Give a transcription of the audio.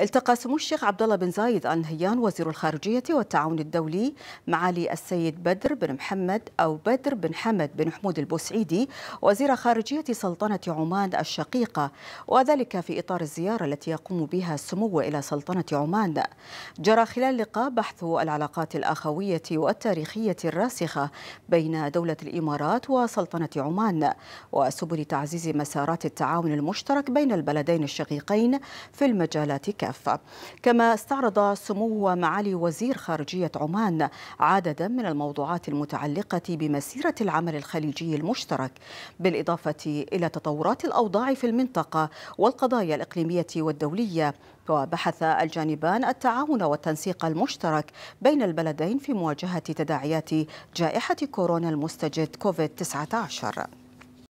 التقى سمو الشيخ عبد الله بن زايد ال نهيان وزير الخارجية والتعاون الدولي معالي السيد بدر بن محمد أو بدر بن حمد بن حمود البوسعيدي وزير خارجية سلطنة عمان الشقيقة وذلك في إطار الزيارة التي يقوم بها السمو إلى سلطنة عمان جرى خلال اللقاء بحث العلاقات الأخوية والتاريخية الراسخة بين دولة الإمارات وسلطنة عمان وسبل تعزيز مسارات التعاون المشترك بين البلدين الشقيقين في المجالات كافة كافة كما استعرض سمو معالي وزير خارجية عمان عددا من الموضوعات المتعلقة بمسيرة العمل الخليجي المشترك بالإضافة إلى تطورات الأوضاع في المنطقة والقضايا الإقليمية والدولية وبحث الجانبان التعاون والتنسيق المشترك بين البلدين في مواجهة تداعيات جائحة كورونا المستجد كوفيد-19